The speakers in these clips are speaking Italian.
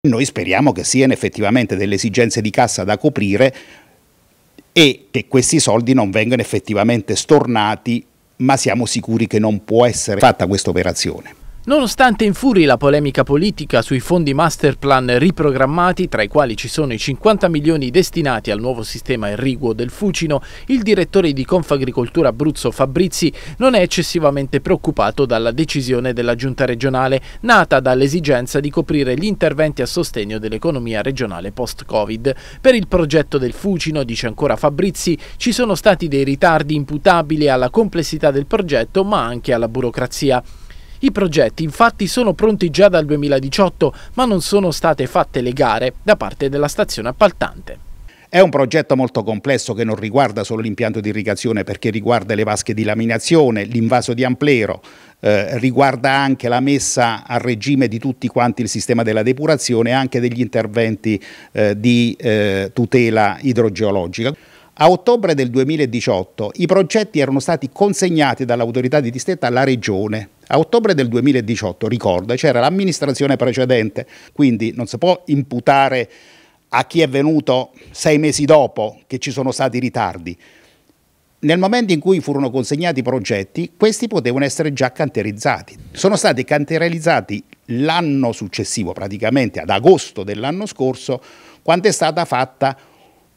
Noi speriamo che siano effettivamente delle esigenze di cassa da coprire e che questi soldi non vengano effettivamente stornati, ma siamo sicuri che non può essere fatta questa operazione. Nonostante infuri la polemica politica sui fondi masterplan riprogrammati, tra i quali ci sono i 50 milioni destinati al nuovo sistema irriguo del Fucino, il direttore di Confagricoltura Abruzzo Fabrizi non è eccessivamente preoccupato dalla decisione della giunta regionale, nata dall'esigenza di coprire gli interventi a sostegno dell'economia regionale post-Covid. Per il progetto del Fucino, dice ancora Fabrizi, ci sono stati dei ritardi imputabili alla complessità del progetto ma anche alla burocrazia. I progetti infatti sono pronti già dal 2018, ma non sono state fatte le gare da parte della stazione appaltante. È un progetto molto complesso che non riguarda solo l'impianto di irrigazione perché riguarda le vasche di laminazione, l'invaso di amplero, eh, riguarda anche la messa a regime di tutti quanti il sistema della depurazione e anche degli interventi eh, di eh, tutela idrogeologica. A ottobre del 2018 i progetti erano stati consegnati dall'autorità di distretta alla regione. A ottobre del 2018, ricordo, c'era l'amministrazione precedente, quindi non si può imputare a chi è venuto sei mesi dopo che ci sono stati ritardi. Nel momento in cui furono consegnati i progetti, questi potevano essere già canterizzati. Sono stati canterizzati l'anno successivo, praticamente ad agosto dell'anno scorso, quando è stata fatta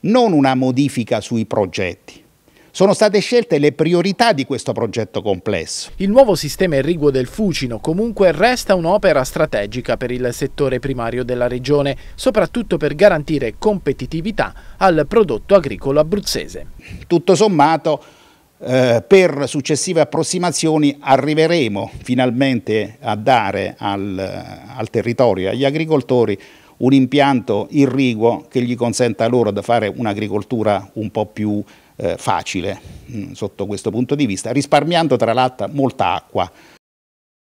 non una modifica sui progetti. Sono state scelte le priorità di questo progetto complesso. Il nuovo sistema irriguo del Fucino comunque resta un'opera strategica per il settore primario della regione, soprattutto per garantire competitività al prodotto agricolo abruzzese. Tutto sommato, eh, per successive approssimazioni arriveremo finalmente a dare al, al territorio agli agricoltori un impianto irriguo che gli consenta loro di fare un'agricoltura un po' più eh, facile mh, mm, sotto questo punto di vista, risparmiando tra l'altro molta acqua.